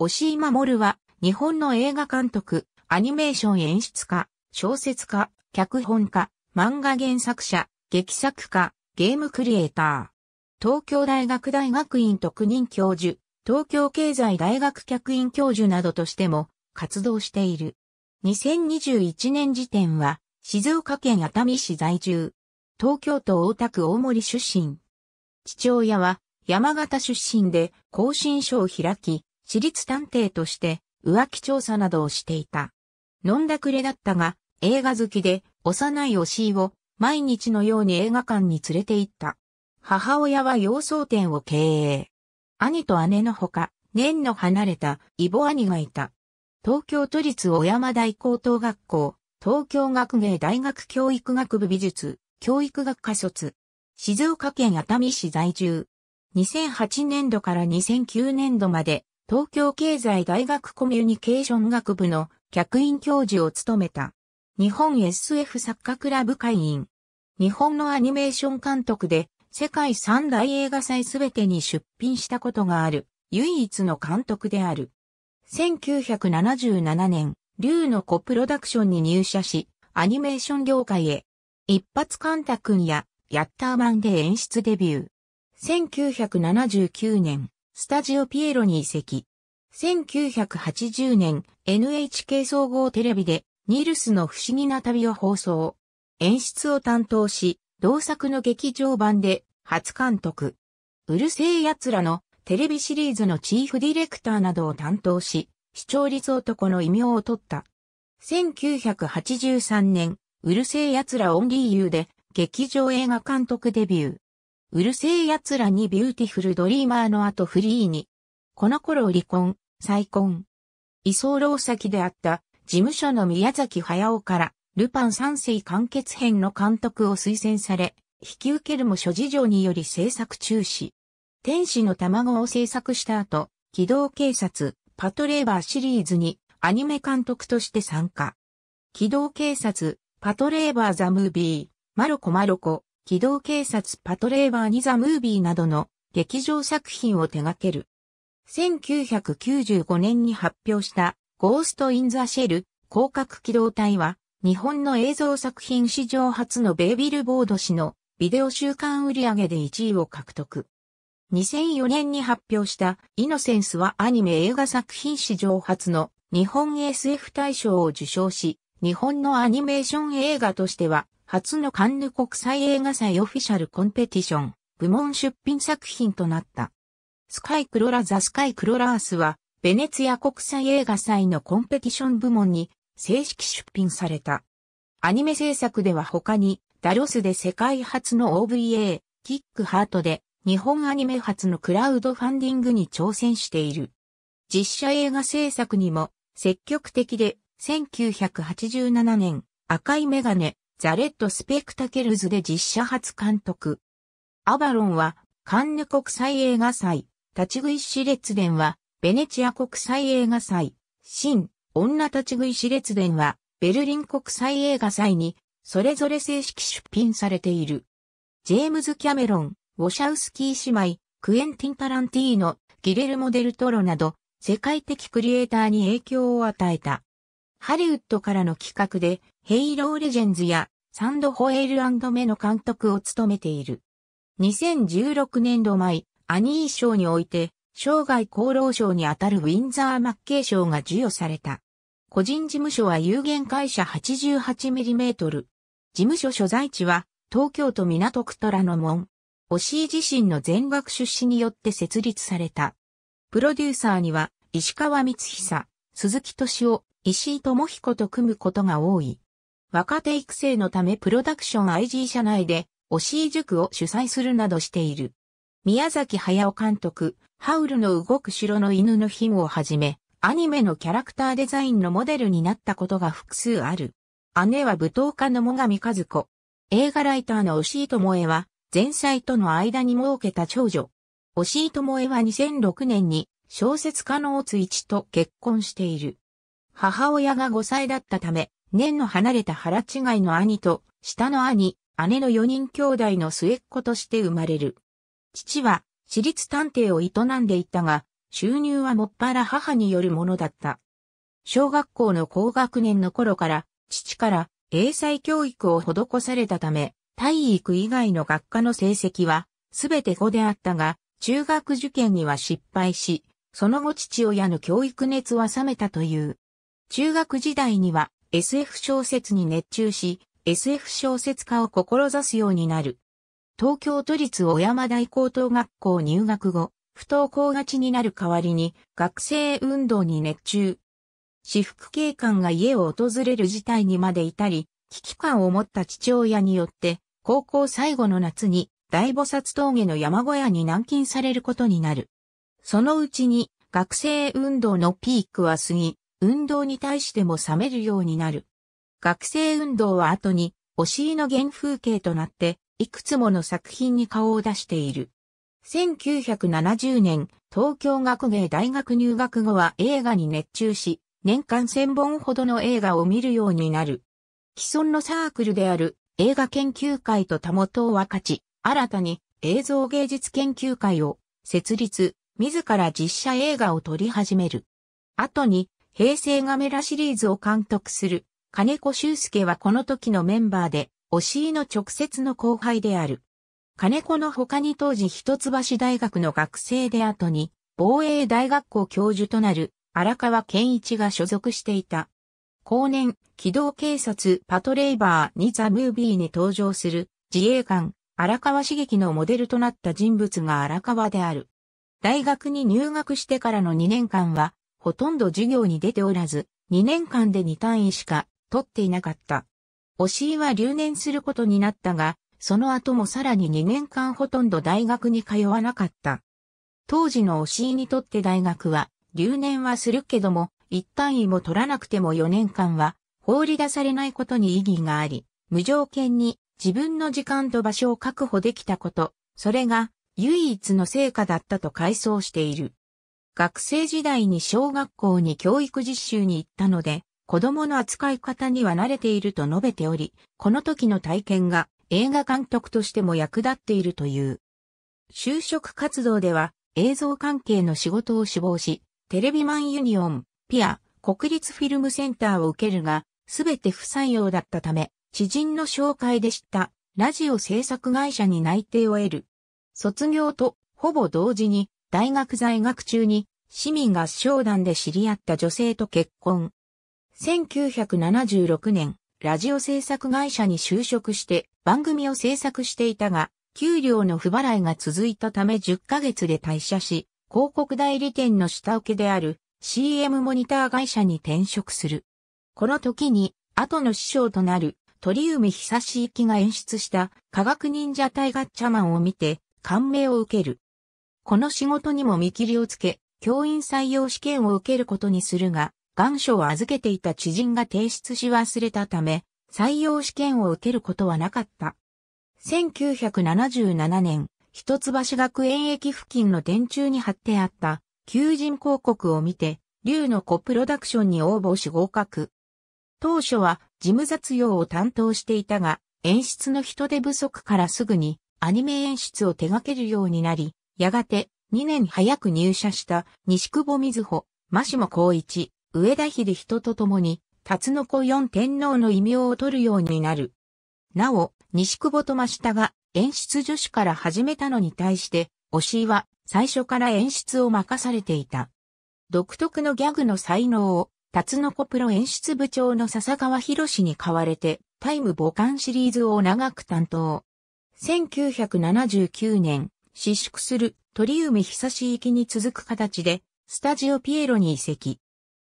押井守は、日本の映画監督、アニメーション演出家、小説家、脚本家、漫画原作者、劇作家、ゲームクリエイター。東京大学大学院特任教授、東京経済大学客員教授などとしても活動している。2021年時点は、静岡県熱海市在住。東京都大田区大森出身。父親は山形出身で、更新書を開き、私立探偵として浮気調査などをしていた。飲んだくれだったが、映画好きで幼い押井を毎日のように映画館に連れて行った。母親は洋装店を経営。兄と姉のほか、年の離れたイボ兄がいた。東京都立小山大高等学校、東京学芸大学教育学部美術、教育学科卒。静岡県熱海市在住。2008年度から2009年度まで東京経済大学コミュニケーション学部の客員教授を務めた。日本 SF 作家クラブ会員。日本のアニメーション監督で世界三大映画祭すべてに出品したことがある唯一の監督である。1977年、竜の子プロダクションに入社し、アニメーション業界へ。一発カンタ君やヤッターマンで演出デビュー。1979年、スタジオピエロに移籍。1980年、NHK 総合テレビで、ニールスの不思議な旅を放送。演出を担当し、同作の劇場版で、初監督。うるせえ奴らのテレビシリーズのチーフディレクターなどを担当し、視聴率男の異名を取った。1983年、うるせえ奴らオンリーユーで劇場映画監督デビュー。うるせえ奴らにビューティフルドリーマーの後フリーに。この頃離婚、再婚。居候先であった事務所の宮崎駿から、ルパン三世完結編の監督を推薦され、引き受けるも諸事情により制作中止。天使の卵を制作した後、機動警察、パトレーバーシリーズにアニメ監督として参加。機動警察、パトレーバーザムービー、マロコマロコ、機動警察パトレーバーニザムービーなどの劇場作品を手掛ける。1995年に発表したゴースト・イン・ザ・シェル広角機動隊は日本の映像作品史上初のベイビルボード氏のビデオ週刊売上で1位を獲得。2004年に発表したイノセンスはアニメ映画作品史上初の日本 SF 大賞を受賞し、日本のアニメーション映画としては初のカンヌ国際映画祭オフィシャルコンペティション部門出品作品となった。スカイクロラザスカイクロラースはベネツィア国際映画祭のコンペティション部門に正式出品された。アニメ制作では他にダロスで世界初の OVA、キックハートで日本アニメ初のクラウドファンディングに挑戦している。実写映画制作にも積極的で1987年赤いメガネ、ザ・レッド・スペクタケルズで実写初監督。アバロンは、カンヌ国際映画祭、立ち食いし列伝は、ベネチア国際映画祭、新、女立ち食いし列伝は、ベルリン国際映画祭に、それぞれ正式出品されている。ジェームズ・キャメロン、ウォシャウスキー姉妹、クエンティン・タランティーノ、ギレルモ・デルトロなど、世界的クリエイターに影響を与えた。ハリウッドからの企画で、ヘイローレジェンズやサンドホエールメの監督を務めている。2016年度前、アニー賞において、生涯功労賞にあたるウィンザー・マッケイ賞が授与された。個人事務所は有限会社 88mm。事務所所在地は、東京都港区虎ノ門。しい。自身の全額出資によって設立された。プロデューサーには、石川光久、鈴木敏夫、石井智彦と組むことが多い。若手育成のためプロダクション IG 社内で、押井塾を主催するなどしている。宮崎駿監督、ハウルの動く城の犬のムをはじめ、アニメのキャラクターデザインのモデルになったことが複数ある。姉は舞踏家の最上和子。映画ライターの押井智恵は、前妻との間に設けた長女。押井智恵は2006年に小説家の大津一と結婚している。母親が5歳だったため、年の離れた腹違いの兄と、下の兄、姉の4人兄弟の末っ子として生まれる。父は、私立探偵を営んでいたが、収入はもっぱら母によるものだった。小学校の高学年の頃から、父から英才教育を施されたため、体育以外の学科の成績は、すべて5であったが、中学受験には失敗し、その後父親の教育熱は冷めたという。中学時代には SF 小説に熱中し、SF 小説家を志すようになる。東京都立小山大高等学校入学後、不登校がちになる代わりに学生運動に熱中。私服警官が家を訪れる事態にまでいたり、危機感を持った父親によって、高校最後の夏に大菩薩峠の山小屋に軟禁されることになる。そのうちに学生運動のピークは過ぎ、運動に対しても冷めるようになる。学生運動は後に、押尻の原風景となって、いくつもの作品に顔を出している。1970年、東京学芸大学入学後は映画に熱中し、年間1000本ほどの映画を見るようになる。既存のサークルである映画研究会とたもとを分かち、新たに映像芸術研究会を設立、自ら実写映画を撮り始める。後に平成ガメラシリーズを監督する金子修介はこの時のメンバーで、押井の直接の後輩である。金子の他に当時一橋大学の学生で後に、防衛大学校教授となる荒川健一が所属していた。後年、機動警察パトレイバーにザ・ムービーに登場する自衛官荒川茂樹のモデルとなった人物が荒川である。大学に入学してからの2年間はほとんど授業に出ておらず、2年間で2単位しか取っていなかった。押井は留年することになったが、その後もさらに2年間ほとんど大学に通わなかった。当時の押井にとって大学は、留年はするけども、一単位も取らなくても4年間は、放り出されないことに意義があり、無条件に自分の時間と場所を確保できたこと、それが唯一の成果だったと回想している。学生時代に小学校に教育実習に行ったので、子供の扱い方には慣れていると述べており、この時の体験が映画監督としても役立っているという。就職活動では映像関係の仕事を志望し、テレビマンユニオン、ピア、国立フィルムセンターを受けるが、すべて不採用だったため、知人の紹介で知ったラジオ制作会社に内定を得る。卒業とほぼ同時に大学在学中に市民合唱団で知り合った女性と結婚。1976年、ラジオ制作会社に就職して番組を制作していたが、給料の不払いが続いたため10ヶ月で退社し、広告代理店の下請けである CM モニター会社に転職する。この時に、後の師匠となる鳥海久志行が演出した科学忍者隊ガッチャマンを見て感銘を受ける。この仕事にも見切りをつけ、教員採用試験を受けることにするが、願書を預けていた知人が提出し忘れたため、採用試験を受けることはなかった。1977年、一橋学園駅付近の電柱に貼ってあった求人広告を見て、竜の子プロダクションに応募し合格。当初は事務雑用を担当していたが、演出の人手不足からすぐにアニメ演出を手掛けるようになり、やがて、2年早く入社した西久保瑞穂、真下光一、上田秀人と共に、辰野子四天皇の異名を取るようになる。なお、西久保と真下が演出助手から始めたのに対して、押井は最初から演出を任されていた。独特のギャグの才能を、辰野子プロ演出部長の笹川博に代われて、タイム母艦シリーズを長く担当。1979年、死縮する鳥海久し行きに続く形で、スタジオピエロに移籍。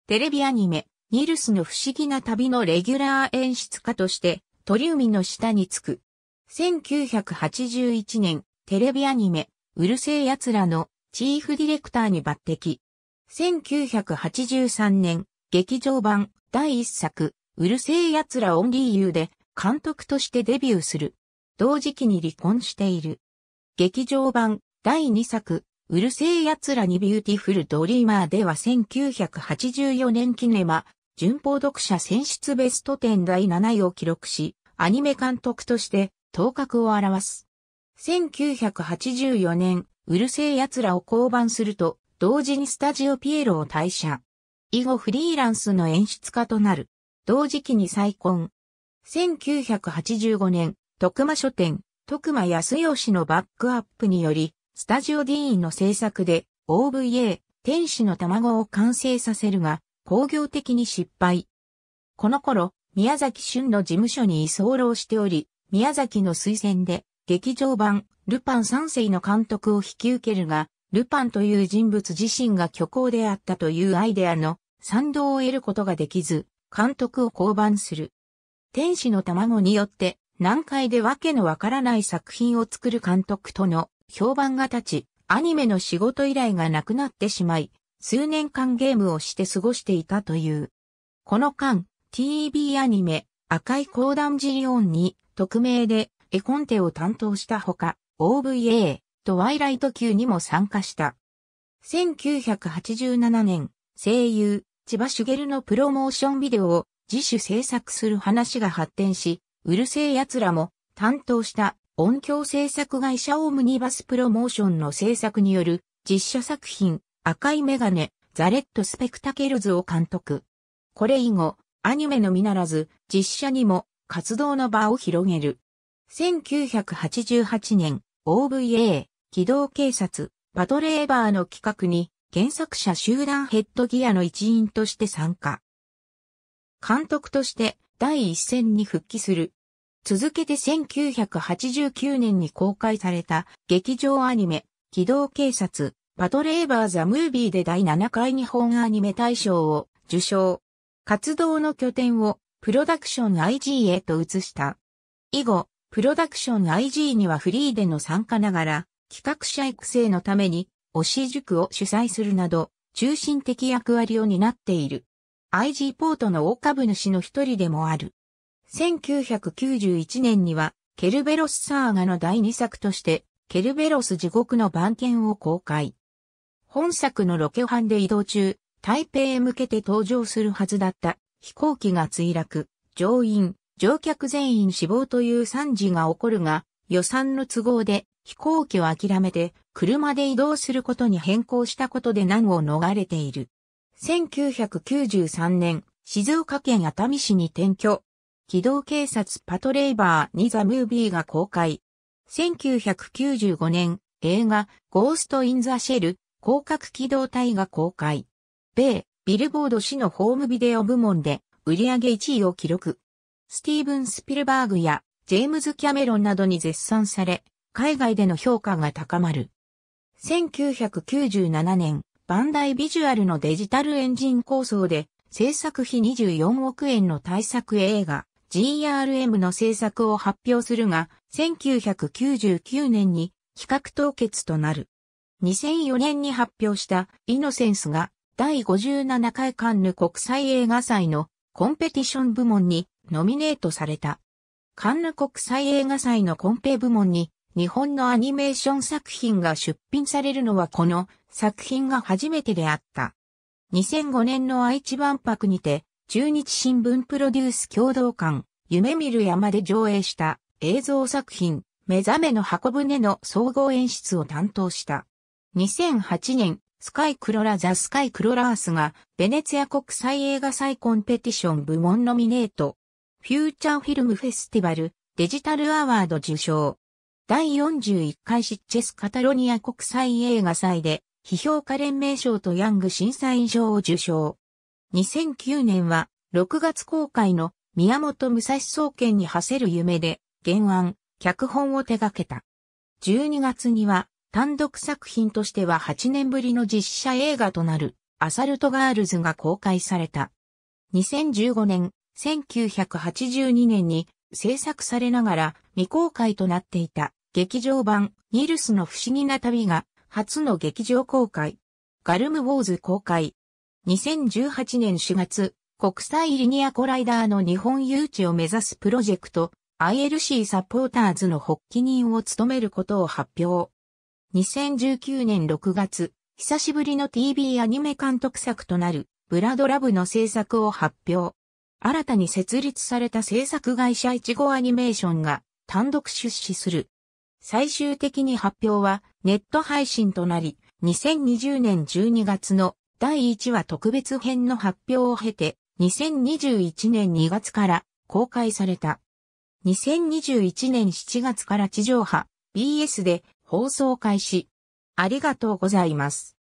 テレビアニメ、ニルスの不思議な旅のレギュラー演出家として、鳥海の下につく。1981年、テレビアニメ、うるせえ奴らのチーフディレクターに抜擢。1983年、劇場版第1作、うるせえ奴らオンリーユーで監督としてデビューする。同時期に離婚している。劇場版第2作、うるせえ奴らにビューティフルドリーマーでは1984年キネマ、順報読者選出ベスト10第7位を記録し、アニメ監督として頭角を表す。1984年、うるせえ奴らを降板すると、同時にスタジオピエロを退社。以後フリーランスの演出家となる。同時期に再婚。1985年、徳間書店、徳間康義のバックアップにより、スタジオディーンの制作で OVA 天使の卵を完成させるが、工業的に失敗。この頃、宮崎俊の事務所に居候しており、宮崎の推薦で劇場版ルパン三世の監督を引き受けるが、ルパンという人物自身が虚構であったというアイデアの賛同を得ることができず、監督を降板する。天使の卵によって難解でわけのわからない作品を作る監督との評判が立ち、アニメの仕事依頼がなくなってしまい、数年間ゲームをして過ごしていたという。この間、TV アニメ、赤い講談ジリオンに、匿名で絵コンテを担当したほか、OVA、とワイライト級にも参加した。1987年、声優、千葉茂のプロモーションビデオを自主制作する話が発展し、うるせえ奴らも担当した音響制作会社オームニバスプロモーションの制作による実写作品赤いメガネザレットスペクタケルズを監督。これ以後、アニメのみならず実写にも活動の場を広げる。1988年 OVA 機動警察パトレーバーの企画に原作者集団ヘッドギアの一員として参加。監督として第一線に復帰する続けて1989年に公開された劇場アニメ、機動警察、パトレーバーザ・ムービーで第7回日本アニメ大賞を受賞。活動の拠点をプロダクション IG へと移した。以後、プロダクション IG にはフリーでの参加ながら、企画者育成のために、推し塾を主催するなど、中心的役割を担っている。IG ポートの大株主の一人でもある。1991年には、ケルベロスサーガの第2作として、ケルベロス地獄の番犬を公開。本作のロケ班で移動中、台北へ向けて登場するはずだった飛行機が墜落、乗員、乗客全員死亡という惨事が起こるが、予算の都合で飛行機を諦めて車で移動することに変更したことで難を逃れている。1993年、静岡県熱海市に転居、機動警察パトレイバーにザ・ムービーが公開。1995年、映画、ゴースト・イン・ザ・シェル、広角機動隊が公開。米、ビルボード市のホームビデオ部門で、売上1位を記録。スティーブン・スピルバーグや、ジェームズ・キャメロンなどに絶賛され、海外での評価が高まる。1997年、バンダイビジュアルのデジタルエンジン構想で、制作費24億円の大作映画、GRM の制作を発表するが、1999年に企画凍結となる。2004年に発表したイノセンスが第57回カンヌ国際映画祭のコンペティション部門にノミネートされた。カンヌ国際映画祭のコンペ部門に日本のアニメーション作品が出品されるのはこの作品が初めてであった。2005年の愛知万博にて中日新聞プロデュース共同館、夢見る山で上映した映像作品、目覚めの箱舟の総合演出を担当した。2008年、スカイクロラザ・スカイクロラースが、ベネツィア国際映画祭コンペティション部門ノミネート。フューチャーフィルムフェスティバル、デジタルアワード受賞。第41回シッチェス・カタロニア国際映画祭で、批評家連盟賞とヤング審査員賞を受賞。2009年は6月公開の宮本武蔵総研に馳せる夢で原案、脚本を手掛けた。12月には単独作品としては8年ぶりの実写映画となるアサルトガールズが公開された。2015年、1982年に制作されながら未公開となっていた劇場版ニルスの不思議な旅が初の劇場公開。ガルムウォーズ公開2018年4月、国際リニアコライダーの日本誘致を目指すプロジェクト ILC サポーターズの発起人を務めることを発表。2019年6月、久しぶりの TV アニメ監督作となるブラドラブの制作を発表。新たに設立された制作会社一号アニメーションが単独出資する。最終的に発表はネット配信となり、2020年12月の第1話特別編の発表を経て、2021年2月から公開された。2021年7月から地上波、BS で放送開始。ありがとうございます。